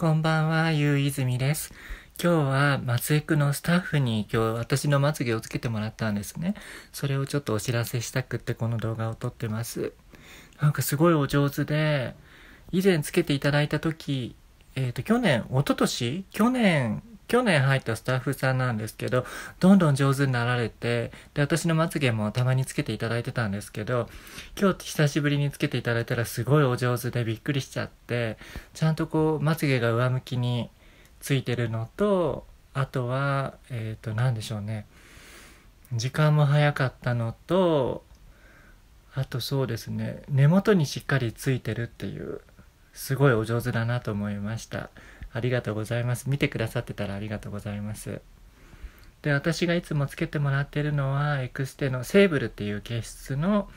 こんばんは、ゆういずみです。今日は松江区のスタッフに今日私のまつげをつけてもらったんですね。それをちょっとお知らせしたくってこの動画を撮ってます。なんかすごいお上手で、以前つけていただいた時、えっ、ー、と去年、おととし去年去年入ったスタッフさんなんですけど、どんどん上手になられて、で、私のまつげもたまにつけていただいてたんですけど、今日久しぶりにつけていただいたらすごいお上手でびっくりしちゃって、ちゃんとこう、まつげが上向きについてるのと、あとは、えっ、ー、と、何でしょうね。時間も早かったのと、あとそうですね、根元にしっかりついてるっていう、すごいお上手だなと思いました。ありがとうございます見てくださってたらありがとうございますで私がいつもつけてもらってるのはエクステのセーブルっていう形質の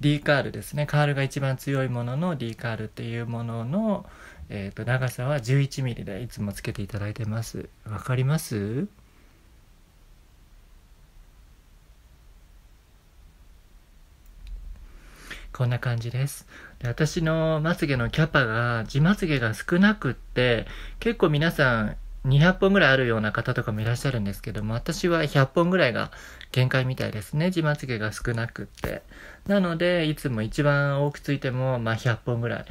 D カールですねカールが一番強いものの D カールっていうものの、えー、と長さは 11mm でいつもつけていただいてますわかりますこんな感じです。で私のまつげのキャパが、地まつげが少なくって、結構皆さん200本ぐらいあるような方とかもいらっしゃるんですけども、私は100本ぐらいが限界みたいですね。自まつげが少なくって。なので、いつも一番多くついても、まあ100本ぐらい。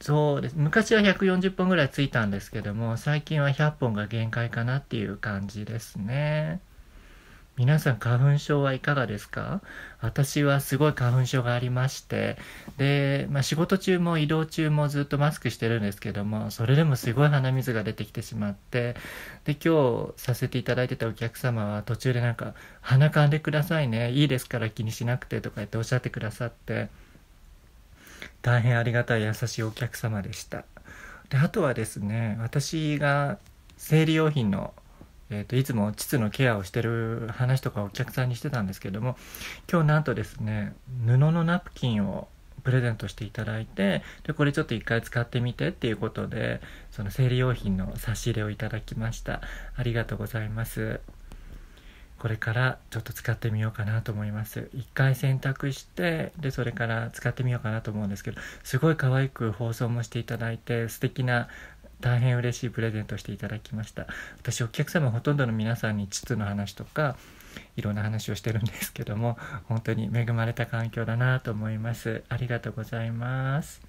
そうです。昔は140本ぐらいついたんですけども、最近は100本が限界かなっていう感じですね。皆さん花粉症はいかがですか私はすごい花粉症がありまして、で、まあ、仕事中も移動中もずっとマスクしてるんですけども、それでもすごい鼻水が出てきてしまって、で、今日させていただいてたお客様は途中でなんか、鼻かんでくださいね、いいですから気にしなくてとか言っておっしゃってくださって、大変ありがたい優しいお客様でした。で、あとはですね、私が生理用品のえーと、いつも膣のケアをしてる話とかお客さんにしてたんですけども今日なんとですね布のナプキンをプレゼントしていただいてでこれちょっと一回使ってみてっていうことでその生理用品の差し入れをいただきましたありがとうございますこれからちょっと使ってみようかなと思います一回洗濯してでそれから使ってみようかなと思うんですけどすごい可愛く包装もしていただいて素敵な大変嬉しいプレゼントしていただきました私お客様ほとんどの皆さんに膣の話とかいろんな話をしてるんですけども本当に恵まれた環境だなと思いますありがとうございます